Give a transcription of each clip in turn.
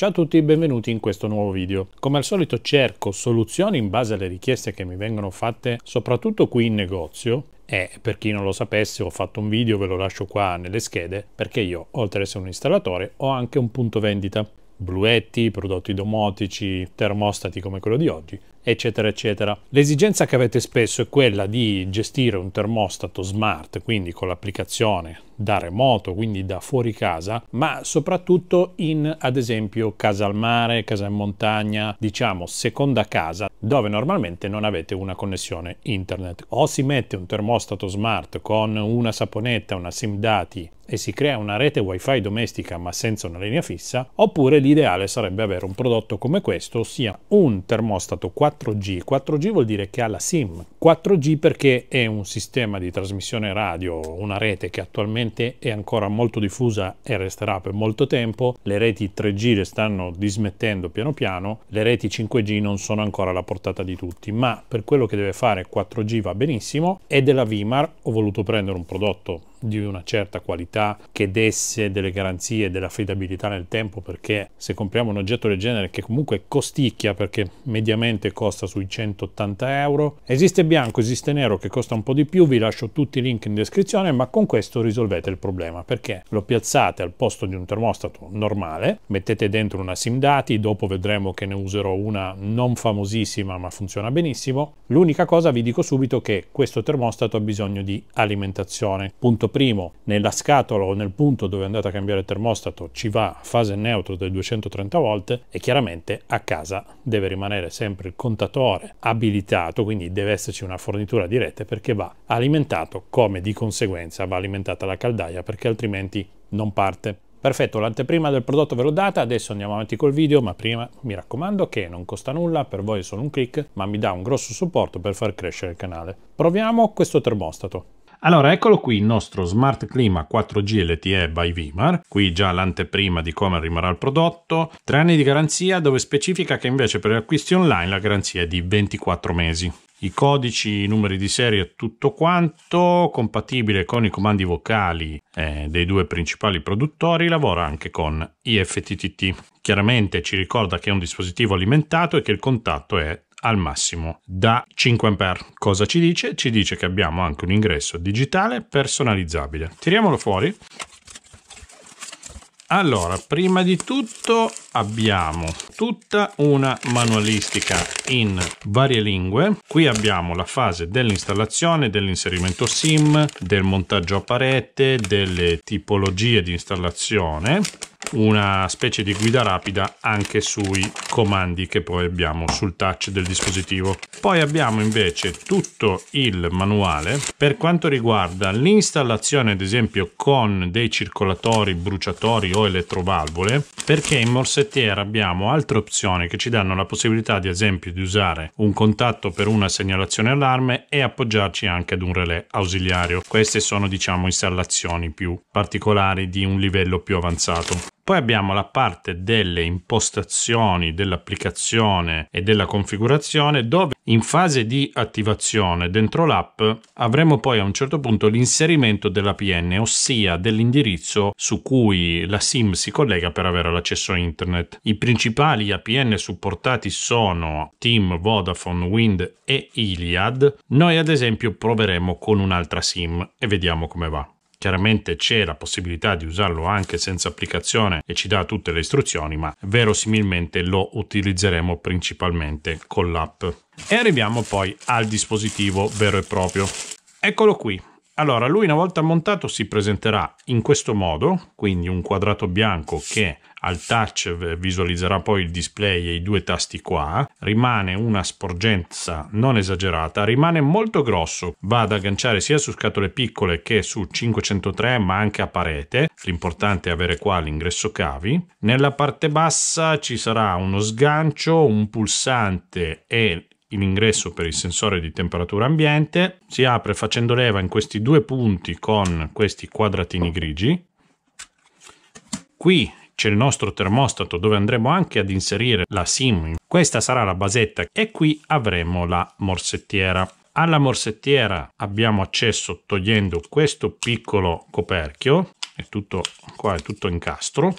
Ciao a tutti e benvenuti in questo nuovo video. Come al solito cerco soluzioni in base alle richieste che mi vengono fatte soprattutto qui in negozio e per chi non lo sapesse ho fatto un video, ve lo lascio qua nelle schede, perché io oltre ad essere un installatore ho anche un punto vendita. Bluetti, prodotti domotici, termostati come quello di oggi eccetera eccetera. L'esigenza che avete spesso è quella di gestire un termostato smart, quindi con l'applicazione da remoto, quindi da fuori casa, ma soprattutto in ad esempio casa al mare, casa in montagna, diciamo seconda casa, dove normalmente non avete una connessione internet. O si mette un termostato smart con una saponetta, una SIM dati e si crea una rete wifi domestica ma senza una linea fissa, oppure l'ideale sarebbe avere un prodotto come questo, ossia un termostato 4 4G. 4G vuol dire che ha la SIM. 4G perché è un sistema di trasmissione radio, una rete che attualmente è ancora molto diffusa e resterà per molto tempo. Le reti 3G le stanno dismettendo piano piano, le reti 5G non sono ancora alla portata di tutti, ma per quello che deve fare 4G va benissimo È della Vimar ho voluto prendere un prodotto di una certa qualità che desse delle garanzie dell'affidabilità nel tempo perché se compriamo un oggetto del genere che comunque costicchia perché mediamente costa sui 180 euro esiste bianco esiste nero che costa un po' di più vi lascio tutti i link in descrizione ma con questo risolvete il problema perché lo piazzate al posto di un termostato normale mettete dentro una sim dati dopo vedremo che ne userò una non famosissima ma funziona benissimo l'unica cosa vi dico subito che questo termostato ha bisogno di alimentazione punto primo nella scatola o nel punto dove andate a cambiare il termostato ci va a fase neutro del 230 volt e chiaramente a casa deve rimanere sempre il contatore abilitato, quindi deve esserci una fornitura di rete perché va alimentato come di conseguenza va alimentata la caldaia perché altrimenti non parte. Perfetto, l'anteprima del prodotto ve l'ho data, adesso andiamo avanti col video, ma prima mi raccomando che non costa nulla, per voi è solo un click, ma mi dà un grosso supporto per far crescere il canale. Proviamo questo termostato. Allora, eccolo qui il nostro Smart Clima 4G LTE by Vimar, qui già l'anteprima di come rimarrà il prodotto, tre anni di garanzia dove specifica che invece per gli acquisti online la garanzia è di 24 mesi. I codici, i numeri di serie, tutto quanto, compatibile con i comandi vocali eh, dei due principali produttori, lavora anche con IFTTT. Chiaramente ci ricorda che è un dispositivo alimentato e che il contatto è al massimo da 5A. Cosa ci dice? Ci dice che abbiamo anche un ingresso digitale personalizzabile. Tiriamolo fuori. Allora, prima di tutto abbiamo tutta una manualistica in varie lingue. Qui abbiamo la fase dell'installazione, dell'inserimento SIM, del montaggio a parete, delle tipologie di installazione una specie di guida rapida anche sui comandi che poi abbiamo sul touch del dispositivo. Poi abbiamo invece tutto il manuale per quanto riguarda l'installazione ad esempio con dei circolatori, bruciatori o elettrovalvole perché in morsettiera abbiamo altre opzioni che ci danno la possibilità ad esempio di usare un contatto per una segnalazione allarme e appoggiarci anche ad un relè ausiliario. Queste sono diciamo installazioni più particolari di un livello più avanzato. Poi abbiamo la parte delle impostazioni dell'applicazione e della configurazione dove in fase di attivazione dentro l'app avremo poi a un certo punto l'inserimento dell'APN, ossia dell'indirizzo su cui la SIM si collega per avere l'accesso a internet. I principali APN supportati sono Team, Vodafone, Wind e Iliad. Noi ad esempio proveremo con un'altra SIM e vediamo come va. Chiaramente c'è la possibilità di usarlo anche senza applicazione e ci dà tutte le istruzioni, ma verosimilmente lo utilizzeremo principalmente con l'app. E arriviamo poi al dispositivo vero e proprio. Eccolo qui, allora, lui una volta montato si presenterà in questo modo, quindi un quadrato bianco che al touch visualizzerà poi il display e i due tasti qua, rimane una sporgenza non esagerata, rimane molto grosso, va ad agganciare sia su scatole piccole che su 503 ma anche a parete, l'importante è avere qua l'ingresso cavi. Nella parte bassa ci sarà uno sgancio, un pulsante e in ingresso per il sensore di temperatura ambiente, si apre facendo leva in questi due punti con questi quadratini grigi. Qui c'è il nostro termostato dove andremo anche ad inserire la SIM. Questa sarà la basetta e qui avremo la morsettiera. Alla morsettiera abbiamo accesso togliendo questo piccolo coperchio, è tutto qua, è tutto incastro.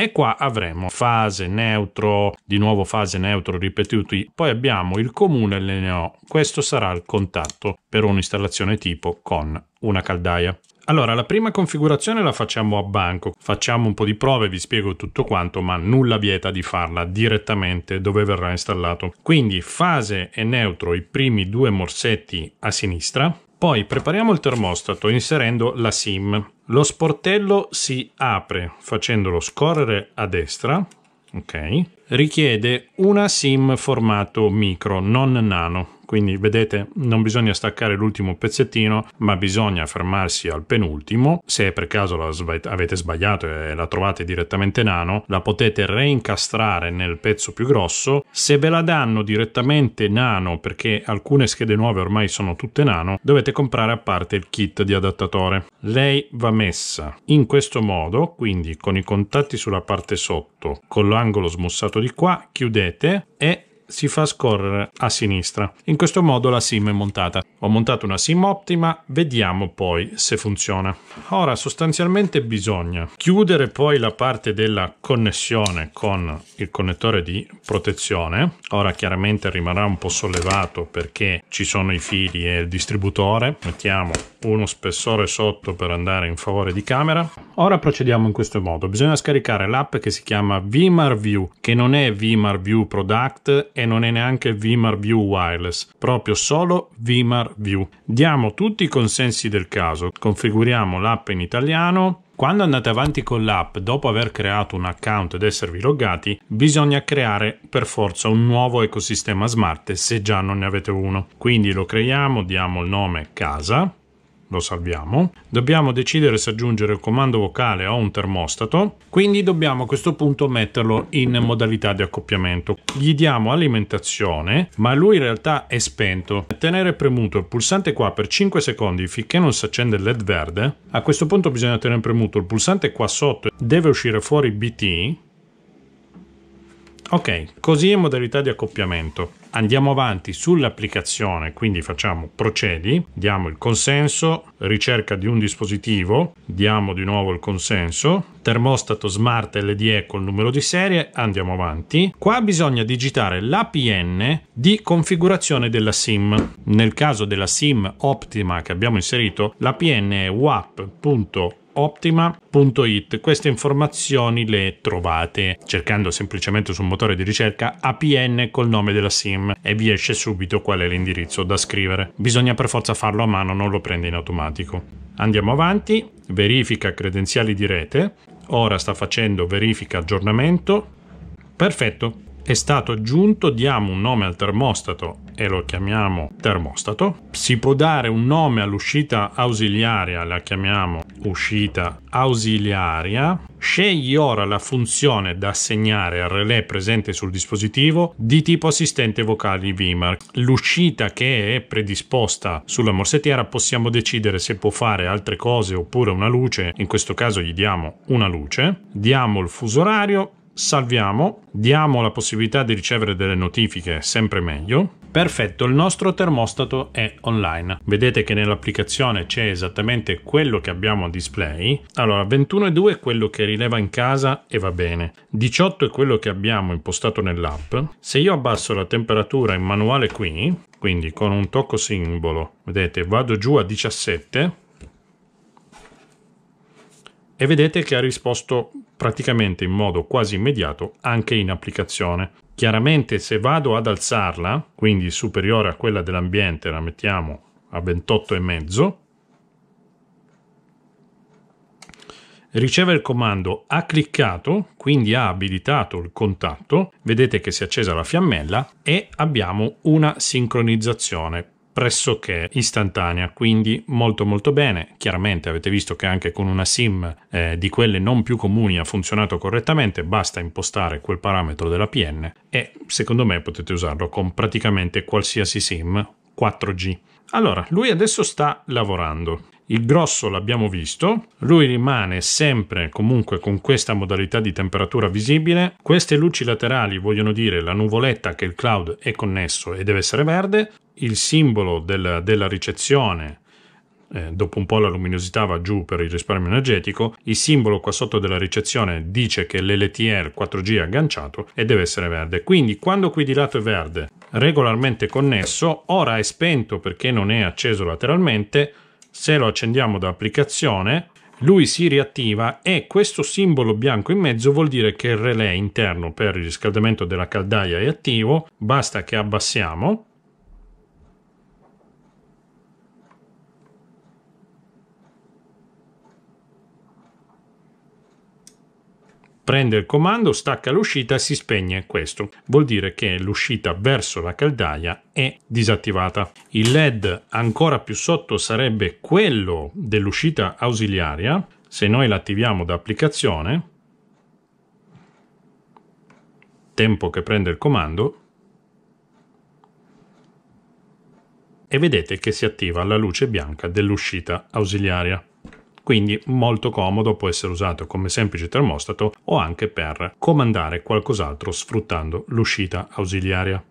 E qua avremo fase neutro, di nuovo fase neutro ripetuti, poi abbiamo il comune LNO, questo sarà il contatto per un'installazione tipo con una caldaia. Allora, la prima configurazione la facciamo a banco, facciamo un po' di prove, vi spiego tutto quanto, ma nulla vieta di farla direttamente dove verrà installato. Quindi fase e neutro, i primi due morsetti a sinistra, poi prepariamo il termostato inserendo la SIM lo sportello si apre facendolo scorrere a destra, ok? Richiede una SIM formato micro, non nano, quindi vedete, non bisogna staccare l'ultimo pezzettino, ma bisogna fermarsi al penultimo. Se per caso avete sbagliato e la trovate direttamente nano, la potete reincastrare nel pezzo più grosso. Se ve la danno direttamente nano, perché alcune schede nuove ormai sono tutte nano, dovete comprare a parte il kit di adattatore. Lei va messa in questo modo, quindi con i contatti sulla parte sotto, con l'angolo smussato di qua, chiudete e si fa scorrere a sinistra. In questo modo la sim è montata. Ho montato una sim ottima, vediamo poi se funziona. Ora sostanzialmente bisogna chiudere poi la parte della connessione con il connettore di protezione. Ora chiaramente rimarrà un po' sollevato perché ci sono i fili e il distributore. Mettiamo uno spessore sotto per andare in favore di camera. Ora procediamo in questo modo. Bisogna scaricare l'app che si chiama VMAR View, che non è VMAR View Product e non è neanche Vimar View Wireless, proprio solo Vimar View. Diamo tutti i consensi del caso, configuriamo l'app in italiano, quando andate avanti con l'app, dopo aver creato un account ed esservi loggati, bisogna creare per forza un nuovo ecosistema smart se già non ne avete uno. Quindi lo creiamo, diamo il nome casa lo salviamo, dobbiamo decidere se aggiungere il comando vocale o un termostato, quindi dobbiamo a questo punto metterlo in modalità di accoppiamento. Gli diamo alimentazione, ma lui in realtà è spento. Tenere premuto il pulsante qua per 5 secondi finché non si accende il LED verde, a questo punto bisogna tenere premuto il pulsante qua sotto, deve uscire fuori BT, Ok, così è modalità di accoppiamento. Andiamo avanti sull'applicazione, quindi facciamo procedi, diamo il consenso, ricerca di un dispositivo, diamo di nuovo il consenso, termostato smart LDE col numero di serie, andiamo avanti. Qua bisogna digitare l'APN di configurazione della SIM. Nel caso della SIM ottima che abbiamo inserito, l'APN è WAP.com optima.it. Queste informazioni le trovate cercando semplicemente sul motore di ricerca APN col nome della SIM e vi esce subito qual è l'indirizzo da scrivere. Bisogna per forza farlo a mano, non lo prende in automatico. Andiamo avanti, verifica credenziali di rete, ora sta facendo verifica aggiornamento. Perfetto, è stato aggiunto, diamo un nome al termostato e lo chiamiamo termostato. Si può dare un nome all'uscita ausiliaria, la chiamiamo uscita ausiliaria. Scegli ora la funzione da assegnare al relè presente sul dispositivo di tipo assistente vocali VMAR. L'uscita che è predisposta sulla morsettiera possiamo decidere se può fare altre cose oppure una luce, in questo caso gli diamo una luce. Diamo il fuso orario salviamo, diamo la possibilità di ricevere delle notifiche sempre meglio. Perfetto, il nostro termostato è online. Vedete che nell'applicazione c'è esattamente quello che abbiamo a display. Allora, 21,2 è quello che rileva in casa e va bene. 18 è quello che abbiamo impostato nell'app. Se io abbasso la temperatura in manuale qui, quindi con un tocco simbolo, vedete, vado giù a 17 e vedete che ha risposto praticamente in modo quasi immediato anche in applicazione. Chiaramente se vado ad alzarla, quindi superiore a quella dell'ambiente, la mettiamo a 28,5, riceve il comando ha cliccato, quindi ha abilitato il contatto, vedete che si è accesa la fiammella e abbiamo una sincronizzazione pressoché istantanea, quindi molto molto bene. Chiaramente avete visto che anche con una SIM eh, di quelle non più comuni ha funzionato correttamente, basta impostare quel parametro della PN e secondo me potete usarlo con praticamente qualsiasi SIM 4G. Allora, lui adesso sta lavorando. Il grosso l'abbiamo visto, lui rimane sempre comunque con questa modalità di temperatura visibile. Queste luci laterali vogliono dire la nuvoletta che il cloud è connesso e deve essere verde il simbolo del, della ricezione, eh, dopo un po' la luminosità va giù per il risparmio energetico, il simbolo qua sotto della ricezione dice che l'LTR 4G è agganciato e deve essere verde. Quindi quando qui di lato è verde, regolarmente connesso, ora è spento perché non è acceso lateralmente, se lo accendiamo da applicazione lui si riattiva e questo simbolo bianco in mezzo vuol dire che il relay interno per il riscaldamento della caldaia è attivo, basta che abbassiamo prende il comando, stacca l'uscita e si spegne. Questo vuol dire che l'uscita verso la caldaia è disattivata. Il LED ancora più sotto sarebbe quello dell'uscita ausiliaria. Se noi l'attiviamo da applicazione, tempo che prende il comando, e vedete che si attiva la luce bianca dell'uscita ausiliaria quindi molto comodo, può essere usato come semplice termostato o anche per comandare qualcos'altro sfruttando l'uscita ausiliaria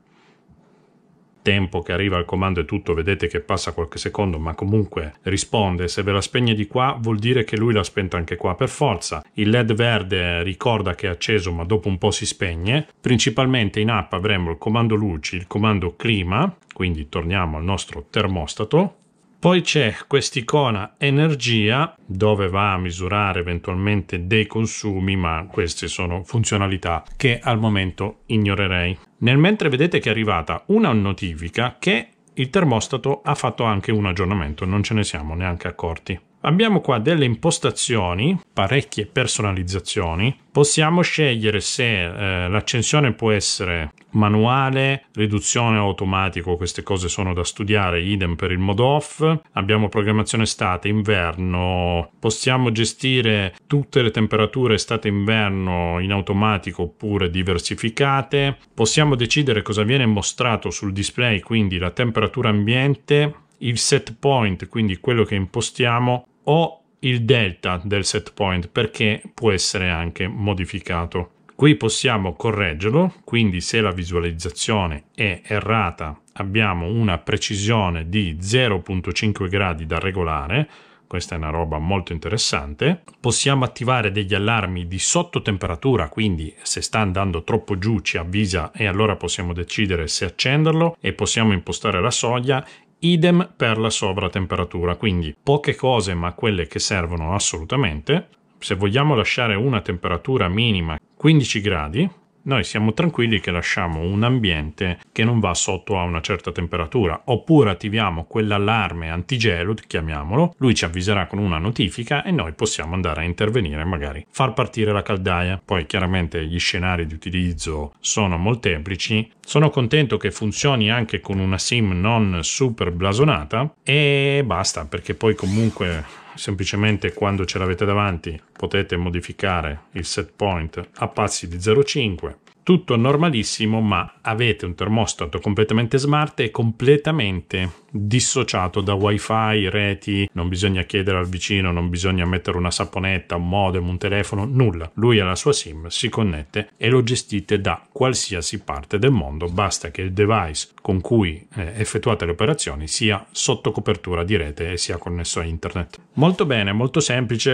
tempo che arriva al comando è tutto, vedete che passa qualche secondo, ma comunque risponde. Se ve la spegne di qua, vuol dire che lui l'ha spenta anche qua per forza. Il LED verde ricorda che è acceso, ma dopo un po' si spegne. Principalmente in app avremo il comando luci, il comando clima, quindi torniamo al nostro termostato poi c'è quest'icona energia dove va a misurare eventualmente dei consumi, ma queste sono funzionalità che al momento ignorerei. Nel mentre vedete che è arrivata una notifica che il termostato ha fatto anche un aggiornamento, non ce ne siamo neanche accorti. Abbiamo qua delle impostazioni, parecchie personalizzazioni. Possiamo scegliere se eh, l'accensione può essere manuale, riduzione automatico, queste cose sono da studiare, idem per il modo off. Abbiamo programmazione estate, inverno, possiamo gestire tutte le temperature estate inverno in automatico oppure diversificate. Possiamo decidere cosa viene mostrato sul display, quindi la temperatura ambiente il set point, quindi quello che impostiamo, o il delta del set point perché può essere anche modificato. Qui possiamo correggerlo, quindi se la visualizzazione è errata abbiamo una precisione di 0.5 gradi da regolare, questa è una roba molto interessante. Possiamo attivare degli allarmi di sottotemperatura, quindi se sta andando troppo giù ci avvisa e allora possiamo decidere se accenderlo e possiamo impostare la soglia Idem per la sovratemperatura, quindi poche cose ma quelle che servono assolutamente. Se vogliamo lasciare una temperatura minima 15 gradi, noi siamo tranquilli che lasciamo un ambiente che non va sotto a una certa temperatura, oppure attiviamo quell'allarme antigelo, chiamiamolo, lui ci avviserà con una notifica e noi possiamo andare a intervenire, e magari far partire la caldaia. Poi chiaramente gli scenari di utilizzo sono molteplici. Sono contento che funzioni anche con una sim non super blasonata e basta, perché poi comunque semplicemente quando ce l'avete davanti potete modificare il set point a passi di 0,5 tutto normalissimo ma avete un termostato completamente smart e completamente dissociato da wifi, reti, non bisogna chiedere al vicino, non bisogna mettere una saponetta, un modem, un telefono, nulla. Lui ha la sua SIM, si connette e lo gestite da qualsiasi parte del mondo, basta che il device con cui eh, effettuate le operazioni sia sotto copertura di rete e sia connesso a internet. Molto bene, molto semplice,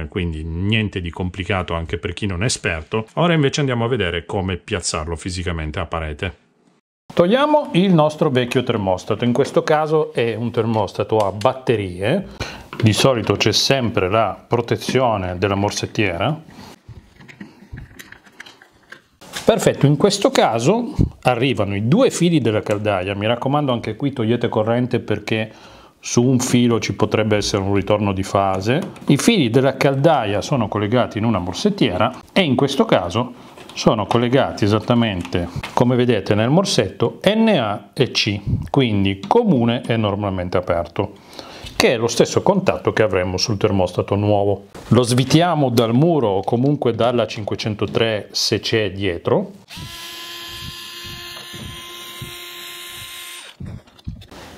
eh, quindi niente di complicato anche per chi non è esperto. Ora invece andiamo a vedere come piazzarlo fisicamente a parete. Togliamo il nostro vecchio termostato, in questo caso è un termostato a batterie, di solito c'è sempre la protezione della morsettiera. Perfetto, in questo caso arrivano i due fili della caldaia, mi raccomando anche qui togliete corrente perché su un filo ci potrebbe essere un ritorno di fase. I fili della caldaia sono collegati in una morsettiera e in questo caso sono collegati esattamente come vedete nel morsetto Na e C, quindi comune e normalmente aperto, che è lo stesso contatto che avremmo sul termostato nuovo. Lo svitiamo dal muro o comunque dalla 503 se c'è dietro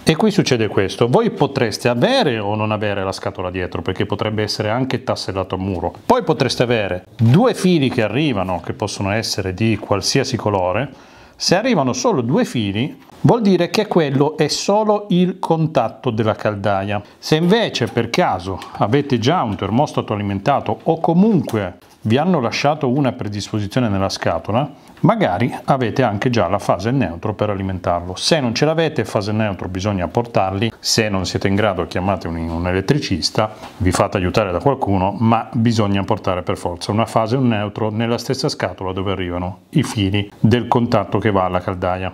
E qui succede questo, voi potreste avere o non avere la scatola dietro perché potrebbe essere anche tassellato a muro. Poi potreste avere due fili che arrivano, che possono essere di qualsiasi colore. Se arrivano solo due fili vuol dire che quello è solo il contatto della caldaia. Se invece per caso avete già un termostato alimentato o comunque vi hanno lasciato una predisposizione nella scatola, magari avete anche già la fase neutro per alimentarlo. Se non ce l'avete, fase neutro bisogna portarli, se non siete in grado chiamate un, un elettricista, vi fate aiutare da qualcuno, ma bisogna portare per forza una fase e un neutro nella stessa scatola dove arrivano i fili del contatto che va alla caldaia.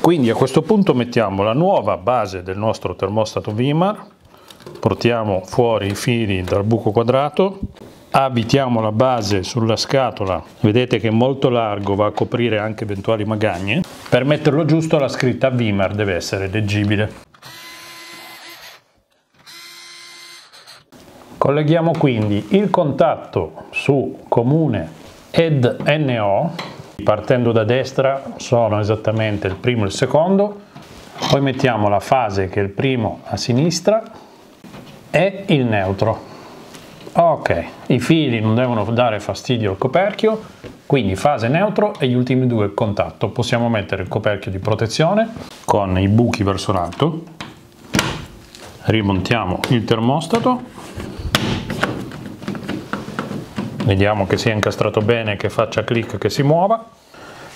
Quindi a questo punto mettiamo la nuova base del nostro termostato Vimar, portiamo fuori i fili dal buco quadrato abitiamo la base sulla scatola, vedete che è molto largo, va a coprire anche eventuali magagne. Per metterlo giusto la scritta Vimar deve essere leggibile. Colleghiamo quindi il contatto su comune ed NO, partendo da destra sono esattamente il primo e il secondo, poi mettiamo la fase che è il primo a sinistra e il neutro. Ok, i fili non devono dare fastidio al coperchio, quindi fase neutro e gli ultimi due contatto. Possiamo mettere il coperchio di protezione con i buchi verso l'alto. Rimontiamo il termostato. Vediamo che sia incastrato bene, che faccia clic, che si muova.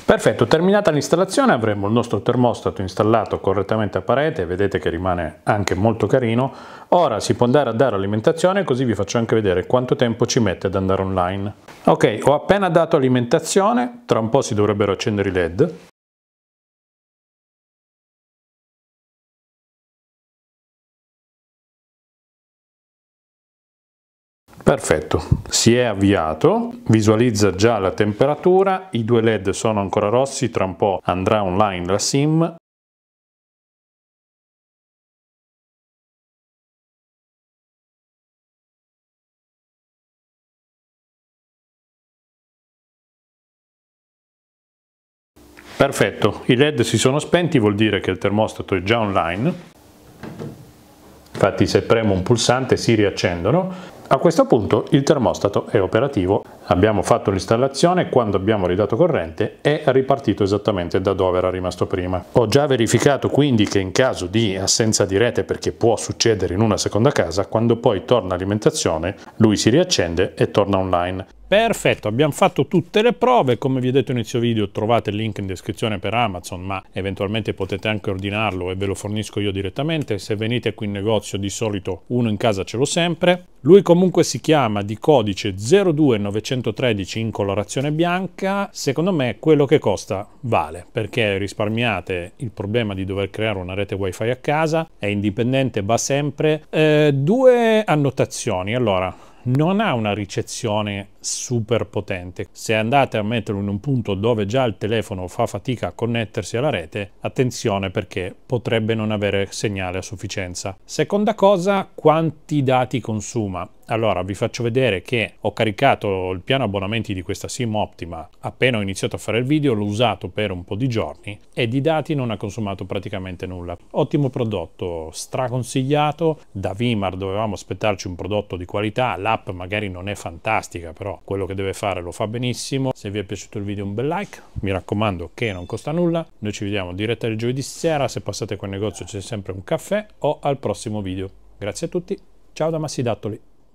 Perfetto, terminata l'installazione avremo il nostro termostato installato correttamente a parete, vedete che rimane anche molto carino. Ora si può andare a dare alimentazione così vi faccio anche vedere quanto tempo ci mette ad andare online. Ok, ho appena dato alimentazione, tra un po' si dovrebbero accendere i led. Perfetto, si è avviato, visualizza già la temperatura, i due led sono ancora rossi, tra un po' andrà online la sim. Perfetto, i led si sono spenti, vuol dire che il termostato è già online. Infatti se premo un pulsante si riaccendono. A questo punto il termostato è operativo, abbiamo fatto l'installazione, quando abbiamo ridato corrente è ripartito esattamente da dove era rimasto prima. Ho già verificato quindi che in caso di assenza di rete, perché può succedere in una seconda casa, quando poi torna alimentazione lui si riaccende e torna online. Perfetto, abbiamo fatto tutte le prove, come vi ho detto inizio video trovate il link in descrizione per Amazon, ma eventualmente potete anche ordinarlo e ve lo fornisco io direttamente, se venite qui in negozio di solito uno in casa ce l'ho sempre. Lui comunque si chiama di codice 02913 in colorazione bianca, secondo me quello che costa vale, perché risparmiate il problema di dover creare una rete wifi a casa, è indipendente, va sempre. Eh, due annotazioni, allora non ha una ricezione super potente. Se andate a metterlo in un punto dove già il telefono fa fatica a connettersi alla rete, attenzione perché potrebbe non avere segnale a sufficienza. Seconda cosa, quanti dati consuma? Allora, vi faccio vedere che ho caricato il piano abbonamenti di questa SIM ottima appena ho iniziato a fare il video, l'ho usato per un po' di giorni e di dati non ha consumato praticamente nulla. Ottimo prodotto, straconsigliato, da Vimar dovevamo aspettarci un prodotto di qualità, l'app magari non è fantastica, però quello che deve fare lo fa benissimo. Se vi è piaciuto il video un bel like, mi raccomando che non costa nulla, noi ci vediamo diretta il giovedì sera, se passate qua in negozio c'è sempre un caffè o al prossimo video. Grazie a tutti, ciao da Massi Dattoli.